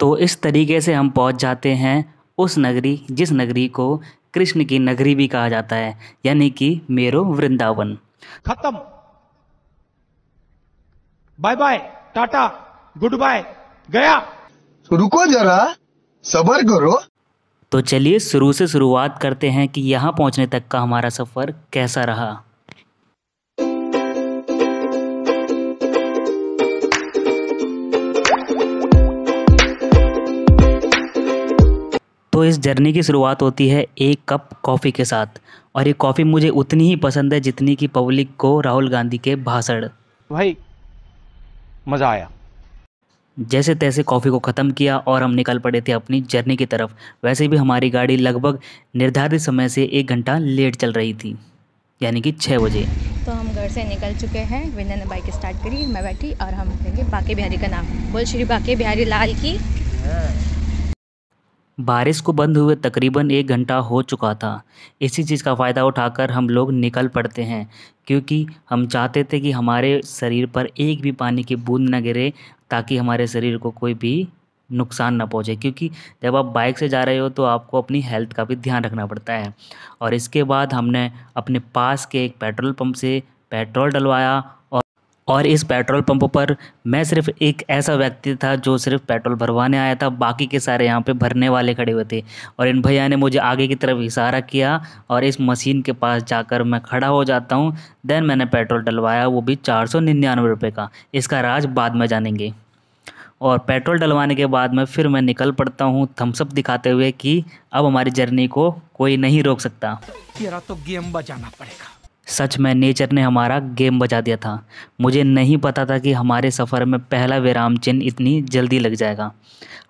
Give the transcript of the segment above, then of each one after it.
तो इस तरीके से हम पहुंच जाते हैं उस नगरी जिस नगरी को कृष्ण की नगरी भी कहा जाता है यानी कि मेरो वृंदावन खत्म bye bye tata good bye गया रुको जरा सबर करो तो चलिए शुरू से शुरुआत करते हैं कि यहाँ पहुँचने तक का हमारा सफ़र कैसा रहा तो इस जर्नी की शुरुआत होती है एक कप कॉफ़ी के साथ और ये कॉफ़ी मुझे उतनी ही पसंद है जितनी कि पब्लिक को राहुल गांधी के भाषण भाई मज़ा आया जैसे तैसे कॉफ़ी को ख़त्म किया और हम निकल पड़े थे अपनी जर्नी की तरफ वैसे भी हमारी गाड़ी लगभग निर्धारित समय से एक घंटा लेट चल रही थी यानी कि छः बजे तो हम घर से निकल चुके हैं विनय ने बाइक स्टार्ट करी मैं बैठी और हम बाके बिहारी का नाम बोल श्री बाके बिहारी लाल की हाँ। बारिश को बंद हुए तकरीबन एक घंटा हो चुका था इसी चीज़ का फ़ायदा उठाकर हम लोग निकल पड़ते हैं क्योंकि हम चाहते थे कि हमारे शरीर पर एक भी पानी की बूंद न गिरे ताकि हमारे शरीर को कोई भी नुकसान ना पहुंचे क्योंकि जब आप बाइक से जा रहे हो तो आपको अपनी हेल्थ का भी ध्यान रखना पड़ता है और इसके बाद हमने अपने पास के एक पेट्रोल पंप से पेट्रोल डलवाया और इस पेट्रोल पंप पर मैं सिर्फ एक ऐसा व्यक्ति था जो सिर्फ पेट्रोल भरवाने आया था बाकी के सारे यहाँ पे भरने वाले खड़े हुए थे और इन भैया ने मुझे आगे की तरफ इशारा किया और इस मशीन के पास जाकर मैं खड़ा हो जाता हूँ देन मैंने पेट्रोल डलवाया वो भी चार सौ निन्यानवे रुपये का इसका राज बाद में जानेंगे और पेट्रोल डलवाने के बाद में फिर मैं निकल पड़ता हूँ थम्सअप दिखाते हुए कि अब हमारी जर्नी को कोई नहीं रोक सकता तो गेम बजाना पड़ेगा सच में नेचर ने हमारा गेम बजा दिया था मुझे नहीं पता था कि हमारे सफ़र में पहला विराम चिन्ह इतनी जल्दी लग जाएगा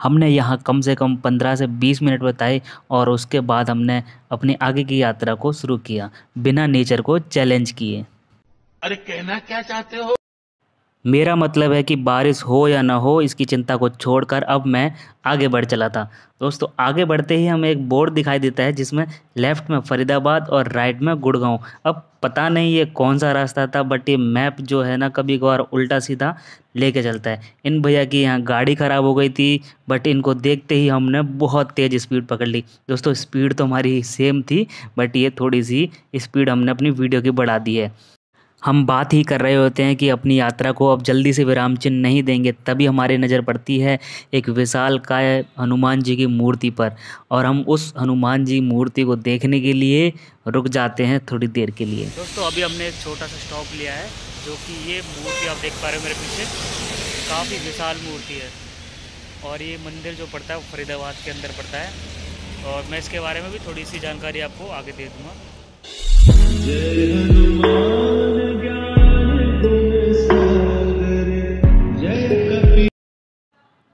हमने यहाँ कम से कम पंद्रह से बीस मिनट बताए और उसके बाद हमने अपने आगे की यात्रा को शुरू किया बिना नेचर को चैलेंज किए अरे कहना क्या चाहते हो मेरा मतलब है कि बारिश हो या ना हो इसकी चिंता को छोड़कर अब मैं आगे बढ़ चला था दोस्तों आगे बढ़ते ही हमें एक बोर्ड दिखाई देता है जिसमें लेफ़्ट में फरीदाबाद और राइट में गुड़गांव अब पता नहीं ये कौन सा रास्ता था बट ये मैप जो है ना कभी कभार उल्टा सीधा लेके चलता है इन भैया की यहाँ गाड़ी ख़राब हो गई थी बट इनको देखते ही हमने बहुत तेज़ स्पीड पकड़ ली दोस्तों स्पीड तो हमारी सेम थी बट ये थोड़ी सी स्पीड हमने अपनी वीडियो की बढ़ा दी है हम बात ही कर रहे होते हैं कि अपनी यात्रा को अब जल्दी से विराम चिन्ह नहीं देंगे तभी हमारी नज़र पड़ती है एक विशाल काय हनुमान जी की मूर्ति पर और हम उस हनुमान जी मूर्ति को देखने के लिए रुक जाते हैं थोड़ी देर के लिए दोस्तों अभी हमने एक छोटा सा स्टॉप लिया है जो कि ये मूर्ति आप देख पा रहे हो मेरे पीछे काफ़ी विशाल मूर्ति है और ये मंदिर जो पड़ता है वो फरीदाबाद के अंदर पड़ता है और मैं इसके बारे में भी थोड़ी सी जानकारी आपको आगे दे दूँगा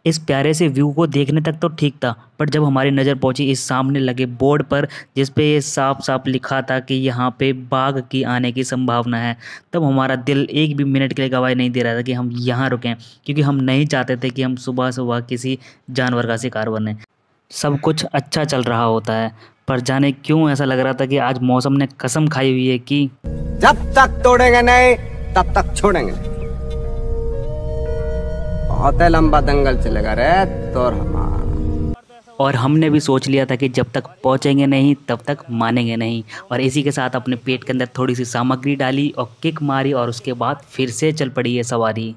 इस प्यारे से व्यू को देखने तक तो ठीक था पर जब हमारी नज़र पहुंची इस सामने लगे बोर्ड पर जिस पे ये साफ साफ लिखा था कि यहाँ पे बाघ की आने की संभावना है तब हमारा दिल एक भी मिनट के लिए गवाही नहीं दे रहा था कि हम यहाँ रुकें क्योंकि हम नहीं चाहते थे कि हम सुबह सुबह किसी जानवर का शिकार बने सब कुछ अच्छा चल रहा होता है पर जाने क्यों ऐसा लग रहा था कि आज मौसम ने कसम खाई हुई है कि जब तक तोड़ेंगे नहीं तब तक छोड़ेंगे नहीं बहुत लंबा दंगल चलेगा रे तोर और हमने भी सोच लिया था कि जब तक पहुंचेंगे नहीं तब तक मानेंगे नहीं और इसी के साथ अपने पेट के अंदर थोड़ी सी सामग्री डाली और किक मारी और उसके बाद फिर से चल पड़ी ये सवारी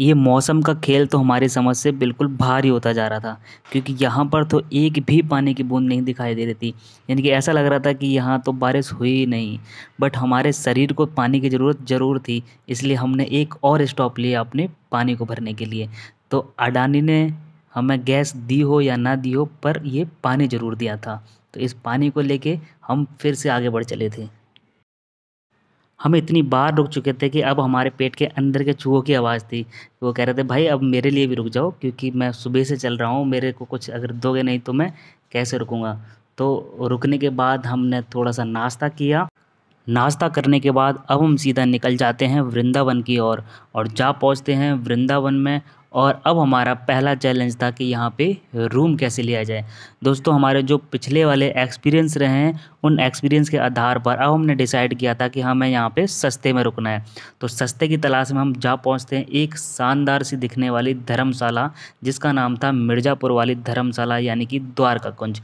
ये मौसम का खेल तो हमारे समझ से बिल्कुल भारी होता जा रहा था क्योंकि यहाँ पर तो एक भी पानी की बूंद नहीं दिखाई दे रही थी यानी कि ऐसा लग रहा था कि यहाँ तो बारिश हुई ही नहीं बट हमारे शरीर को पानी की ज़रूरत ज़रूर थी इसलिए हमने एक और स्टॉप लिया अपने पानी को भरने के लिए तो अडानी ने हमें गैस दी हो या ना दी हो पर ये पानी ज़रूर दिया था तो इस पानी को लेके हम फिर से आगे बढ़ चले थे हम इतनी बार रुक चुके थे कि अब हमारे पेट के अंदर के चूहों की आवाज़ थी वो कह रहे थे भाई अब मेरे लिए भी रुक जाओ क्योंकि मैं सुबह से चल रहा हूँ मेरे को कुछ अगर दोगे नहीं तो मैं कैसे रुकूँगा तो रुकने के बाद हमने थोड़ा सा नाश्ता किया नाश्ता करने के बाद अब हम सीधा निकल जाते हैं वृंदावन की ओर और, और जा पहुँचते हैं वृंदावन में और अब हमारा पहला चैलेंज था कि यहाँ पे रूम कैसे लिया जाए दोस्तों हमारे जो पिछले वाले एक्सपीरियंस रहे हैं उन एक्सपीरियंस के आधार पर अब हमने डिसाइड किया था कि हमें यहाँ पे सस्ते में रुकना है तो सस्ते की तलाश में हम जा पहुँचते हैं एक शानदार सी दिखने वाली धर्मशाला जिसका नाम था मिर्ज़ापुर वाली धर्मशाला यानी कि द्वारका कुंज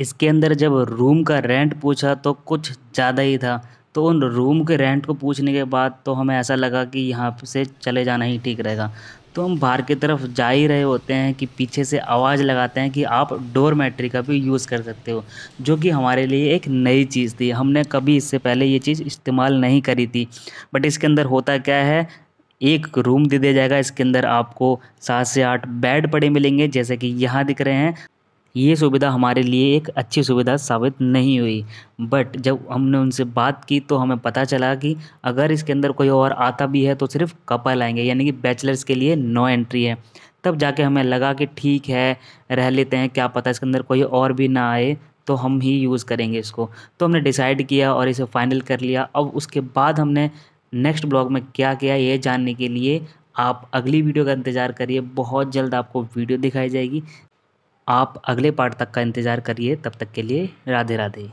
इसके अंदर जब रूम का रेंट पूछा तो कुछ ज़्यादा ही था तो उन रूम के रेंट को पूछने के बाद तो हमें ऐसा लगा कि यहाँ से चले जाना ही ठीक रहेगा तो हम बाहर की तरफ जा ही रहे होते हैं कि पीछे से आवाज़ लगाते हैं कि आप डोर मैट्री का भी यूज़ कर सकते हो जो कि हमारे लिए एक नई चीज़ थी हमने कभी इससे पहले ये चीज़ इस्तेमाल नहीं करी थी बट इसके अंदर होता क्या है एक रूम दे दिया जाएगा इसके अंदर आपको सात से आठ बेड पड़े मिलेंगे जैसे कि यहाँ दिख रहे हैं ये सुविधा हमारे लिए एक अच्छी सुविधा साबित नहीं हुई बट जब हमने उनसे बात की तो हमें पता चला कि अगर इसके अंदर कोई और आता भी है तो सिर्फ कपल आएंगे यानी कि बैचलर्स के लिए नो एंट्री है तब जाके हमें लगा कि ठीक है रह लेते हैं क्या पता इसके अंदर कोई और भी ना आए तो हम ही यूज़ करेंगे इसको तो हमने डिसाइड किया और इसे फाइनल कर लिया अब उसके बाद हमने नेक्स्ट ब्लॉग में क्या किया ये जानने के लिए आप अगली वीडियो का इंतज़ार करिए बहुत जल्द आपको वीडियो दिखाई जाएगी आप अगले पार्ट तक का इंतज़ार करिए तब तक के लिए राधे राधे